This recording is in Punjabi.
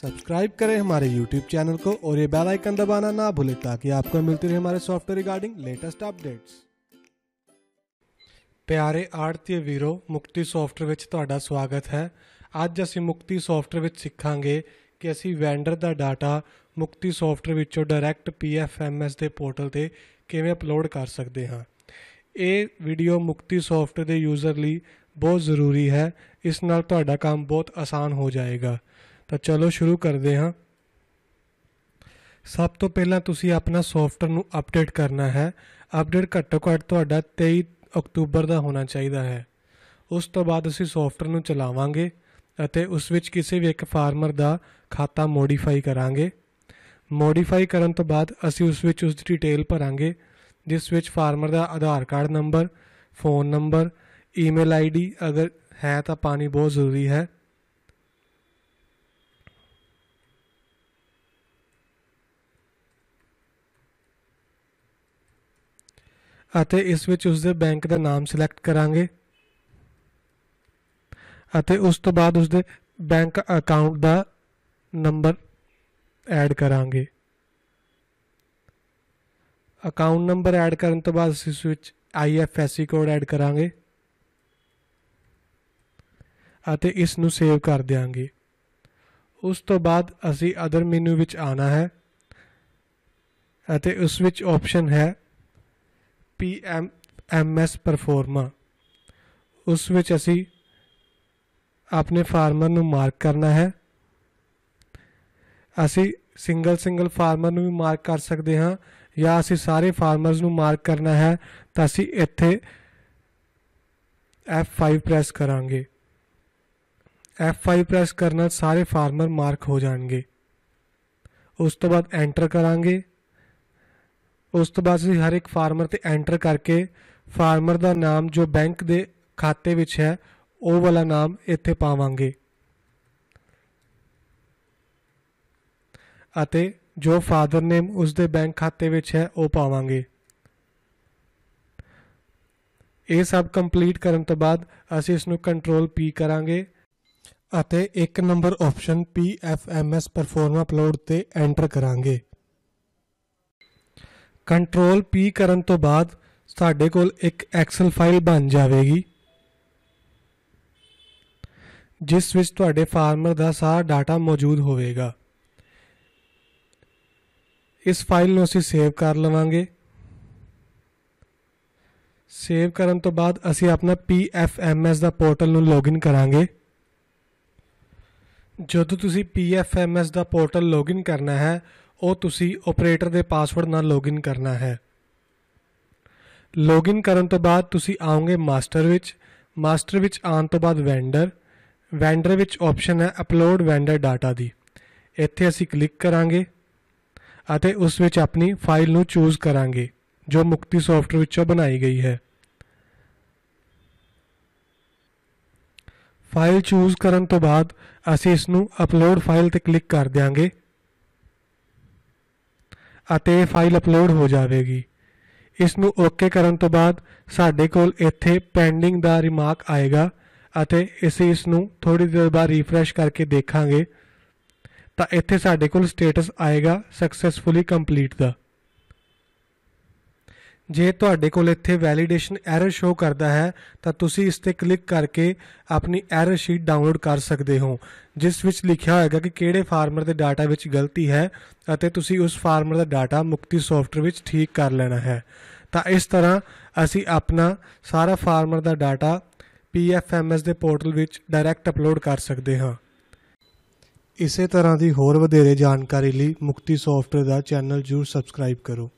सब्सक्राइब करें हमारे यूट्यूब चैनल को और ये बेल आइकन दबाना ना भूलें ताकि आपको मिलती रहे हमारे सॉफ्टवेयर रिगार्डिंग लेटेस्ट अपडेट्स ਪਿਆਰੇ ਆੜਤੀ ਵੀਰੋ ਮੁਕਤੀ ਸੌਫਟਵੇਅਰ ਵਿੱਚ ਤੁਹਾਡਾ ਸਵਾਗਤ ਹੈ ਅੱਜ ਅਸੀਂ ਮੁਕਤੀ ਸੌਫਟਵੇਅਰ ਵਿੱਚ ਸਿੱਖਾਂਗੇ ਕਿ ਅਸੀਂ ਵੈਂਡਰ ਦਾ ਡਾਟਾ ਮੁਕਤੀ ਸੌਫਟਵੇਅਰ ਵਿੱਚੋਂ ਡਾਇਰੈਕਟ PFMS ਦੇ ਪੋਰਟਲ ਤੇ ਕਿਵੇਂ ਅਪਲੋਡ ਕਰ ਸਕਦੇ ਹਾਂ ਇਹ ਵੀਡੀਓ ਮੁਕਤੀ ਸੌਫਟਵੇਅਰ ਦੇ ਯੂਜ਼ਰ ਲਈ ਬਹੁਤ ਜ਼ਰੂਰੀ ਹੈ ਇਸ ਨਾਲ ਤੁਹਾਡਾ ਕੰਮ ਬਹੁਤ ਆਸਾਨ ਹੋ ਜਾਏਗਾ ਤਾਂ ਚਲੋ ਸ਼ੁਰੂ ਕਰਦੇ ਹਾਂ ਸਭ ਤੋਂ ਪਹਿਲਾਂ ਤੁਸੀਂ ਆਪਣਾ ਸੌਫਟਵੇਅਰ ਨੂੰ ਅਪਡੇਟ ਕਰਨਾ ਹੈ ਅਪਡੇਟ ਘੱਟੋ ਘੱਟ ਤੁਹਾਡਾ 23 ਅਕਤੂਬਰ ਦਾ ਹੋਣਾ ਚਾਹੀਦਾ ਹੈ ਉਸ ਤੋਂ ਬਾਅਦ ਅਸੀਂ ਸੌਫਟਵੇਅਰ ਨੂੰ ਚਲਾਵਾਂਗੇ ਅਤੇ ਉਸ ਵਿੱਚ ਕਿਸੇ ਵੀ ਇੱਕ ਫਾਰਮਰ ਦਾ ਖਾਤਾ ਮੋਡੀਫਾਈ ਕਰਾਂਗੇ ਮੋਡੀਫਾਈ ਕਰਨ ਤੋਂ ਬਾਅਦ ਅਸੀਂ ਉਸ ਵਿੱਚ ਉਸ ਦੀ ਡਿਟੇਲ ਭਰਾਂਗੇ ਜਿਸ ਵਿੱਚ ਫਾਰਮਰ ਦਾ Aadhaar card number phone number email ID ਅਗਰ ਹੈ ਤਾਂ ਪਾਣੀ ਬਹੁਤ ਜ਼ਰੂਰੀ ਹੈ ਅਤੇ ਇਸ ਵਿੱਚ ਉਸ ਦੇ ਬੈਂਕ ਦਾ ਨਾਮ ਸਿਲੈਕਟ ਕਰਾਂਗੇ ਅਤੇ ਉਸ ਤੋਂ ਬਾਅਦ ਉਸ ਦੇ ਬੈਂਕ ਅਕਾਊਂਟ ਦਾ ਨੰਬਰ ਐਡ ਕਰਾਂਗੇ ਅਕਾਊਂਟ ਨੰਬਰ ਐਡ ਕਰਨ ਤੋਂ ਬਾਅਦ ਅਸੀਂ ਇਸ ਵਿੱਚ ਆਈਐਫਐਸਸੀ ਕੋਡ ਐਡ ਕਰਾਂਗੇ ਅਤੇ ਇਸ ਨੂੰ ਸੇਵ ਕਰ ਦਿਆਂਗੇ ਉਸ ਤੋਂ ਬਾਅਦ ਅਸੀਂ ਅਦਰ ਮੈਨੂ ਵਿੱਚ ਆਣਾ ਹੈ ਅਤੇ ਉਸ ਵਿੱਚ ਆਪਸ਼ਨ ਹੈ P M M S proforma ਉਸ ਵਿੱਚ ਅਸੀਂ ਆਪਣੇ ਫਾਰਮਰ ਨੂੰ ਮਾਰਕ ਕਰਨਾ ਹੈ ਅਸੀਂ ਸਿੰਗਲ ਸਿੰਗਲ ਫਾਰਮਰ ਨੂੰ ਵੀ ਮਾਰਕ ਕਰ ਸਕਦੇ ਹਾਂ ਜਾਂ ਅਸੀਂ ਸਾਰੇ ਫਾਰਮਰਸ ਨੂੰ ਮਾਰਕ ਕਰਨਾ ਹੈ ਤਾਂ ਅਸੀਂ ਇੱਥੇ F5 ਪ੍ਰੈਸ ਕਰਾਂਗੇ F5 ਪ੍ਰੈਸ ਕਰਨ ਨਾਲ ਸਾਰੇ ਫਾਰਮਰ ਮਾਰਕ ਹੋ ਜਾਣਗੇ ਉਸ ਤੋਂ ਬਾਅਦ ਐਂਟਰ ਕਰਾਂਗੇ ਉਸ ਤੋਂ ਬਾਅਦ ਤੁਸੀਂ ਹਰ ਇੱਕ ਫਾਰਮਰ ਤੇ ਐਂਟਰ ਕਰਕੇ ਫਾਰਮਰ ਦਾ ਨਾਮ ਜੋ ਬੈਂਕ ਦੇ ਖਾਤੇ ਵਿੱਚ ਹੈ ਉਹ ਵਾਲਾ ਨਾਮ ਇੱਥੇ ਪਾਵਾਂਗੇ ਅਤੇ ਜੋ ਫਾਦਰ ਨੇਮ ਉਸ ਦੇ ਬੈਂਕ ਖਾਤੇ ਵਿੱਚ ਹੈ ਉਹ ਪਾਵਾਂਗੇ ਇਹ ਸਭ ਕੰਪਲੀਟ ਕਰਨ ਤੋਂ ਬਾਅਦ ਅਸੀਂ ਇਸ ਨੂੰ ਕੰਟਰੋਲ ਪੀ ਕਰਾਂਗੇ ਅਤੇ ਇੱਕ number option S proforma upload ਤੇ ਐਂਟਰ ਕਰਾਂਗੇ ਕੰਟਰੋਲ ਪੀ ਕਰਨ ਤੋਂ ਬਾਅਦ ਸਾਡੇ ਕੋਲ ਇੱਕ ਐਕਸਲ ਫਾਈਲ ਬਣ ਜਾਵੇਗੀ ਜਿਸ ਵਿੱਚ ਤੁਹਾਡੇ ਫਾਰਮਰ ਦਾ ਸਾਰਾ ਡਾਟਾ ਮੌਜੂਦ ਹੋਵੇਗਾ ਇਸ ਫਾਈਲ ਨੂੰ ਅਸੀਂ ਸੇਵ ਕਰ ਲਵਾਂਗੇ ਸੇਵ ਕਰਨ ਤੋਂ ਬਾਅਦ ਅਸੀਂ ਆਪਣਾ PFMS ਦਾ ਪੋਰਟਲ ਨੂੰ ਲੌਗਇਨ ਕਰਾਂਗੇ ਜਦੋਂ ਤੁਸੀਂ PFMS ਦਾ ਪੋਰਟਲ ਲੌਗਇਨ ਕਰਨਾ ਹੈ ਉਹ ਤੁਸੀਂ ਆਪਰੇਟਰ ਦੇ ਪਾਸਵਰਡ ਨਾਲ ਲੌਗਇਨ ਕਰਨਾ ਹੈ ਲੌਗਇਨ ਕਰਨ ਤੋਂ ਬਾਅਦ ਤੁਸੀਂ ਆਉਂਗੇ ਮਾਸਟਰ ਵਿੱਚ ਮਾਸਟਰ ਵਿੱਚ ਆਉਣ ਤੋਂ ਬਾਅਦ ਵੈਂਡਰ ਵੈਂਡਰ ਵਿੱਚ ਆਪਸ਼ਨ ਹੈ ਅਪਲੋਡ ਵੈਂਡਰ ਡਾਟਾ ਦੀ ਇੱਥੇ ਅਸੀਂ ਕਲਿੱਕ ਕਰਾਂਗੇ ਅਤੇ ਉਸ ਵਿੱਚ ਆਪਣੀ ਫਾਈਲ ਨੂੰ ਚੂਜ਼ ਕਰਾਂਗੇ ਜੋ ਮੁਕਤੀ ਸੌਫਟਵੇਅਰ ਵਿੱਚੋਂ ਬਣਾਈ ਗਈ ਹੈ ਫਾਈਲ ਚੂਜ਼ ਕਰਨ ਤੋਂ ਬਾਅਦ ਅਸੀਂ ਇਸ ਨੂੰ ਅਪਲੋਡ ਫਾਈਲ ਤੇ ਕਲਿੱਕ ਕਰ ਦਿਆਂਗੇ ਅਤੇ ਫਾਈਲ ਅਪਲੋਡ ਹੋ ਜਾਵੇਗੀ ਇਸ ਨੂੰ ਓਕੇ ਕਰਨ ਤੋਂ ਬਾਅਦ ਸਾਡੇ ਕੋਲ ਇੱਥੇ ਪੈਂਡਿੰਗ ਦਾ ਰਿਮਾਰਕ ਆਏਗਾ ਅਤੇ ਇਸੇ ਇਸ ਨੂੰ ਥੋੜੀ ਦੇਰ ਬਾਅਦ ਰੀਫਰੈਸ਼ ਕਰਕੇ ਦੇਖਾਂਗੇ ਤਾਂ ਇੱਥੇ ਸਾਡੇ ਕੋਲ ਸਟੇਟਸ ਆਏਗਾ ਸਕਸੈਸਫੁਲੀ ਕੰਪਲੀਟ ਦਾ ਜੇ ਤੁਹਾਡੇ ਕੋਲ ਇੱਥੇ ਵੈਲੀਡੇਸ਼ਨ ਐਰਰ ਸ਼ੋ ਕਰਦਾ ਹੈ ਤਾਂ ਤੁਸੀਂ ਇਸ ਤੇ ਕਲਿੱਕ ਕਰਕੇ ਆਪਣੀ ਐਰਰ ਸ਼ੀਟ ਡਾਊਨਲੋਡ ਕਰ ਸਕਦੇ ਹੋ ਜਿਸ ਵਿੱਚ ਲਿਖਿਆ ਹੋਏਗਾ ਕਿ ਕਿਹੜੇ ਫਾਰਮਰ ਦੇ ਡਾਟਾ ਵਿੱਚ ਗਲਤੀ ਹੈ ਅਤੇ ਤੁਸੀਂ ਉਸ ਫਾਰਮਰ ਦਾ ਡਾਟਾ ਮੁਕਤੀ ਸੌਫਟਵੇਅਰ ਵਿੱਚ ਠੀਕ ਕਰ ਲੈਣਾ ਹੈ ਤਾਂ ਇਸ ਤਰ੍ਹਾਂ ਅਸੀਂ ਆਪਣਾ ਸਾਰਾ ਫਾਰਮਰ ਦਾ ਡਾਟਾ PFMS ਦੇ ਪੋਰਟਲ ਵਿੱਚ ਡਾਇਰੈਕਟ ਅਪਲੋਡ ਕਰ ਸਕਦੇ ਹਾਂ ਇਸੇ ਤਰ੍ਹਾਂ ਦੀ ਹੋਰ ਵਧੇਰੇ ਜਾਣਕਾਰੀ ਲਈ ਮੁਕਤੀ ਸੌਫਟਵੇਅਰ ਦਾ ਚੈਨਲ ਜਰੂਰ ਸਬਸਕ੍ਰਾਈਬ ਕਰੋ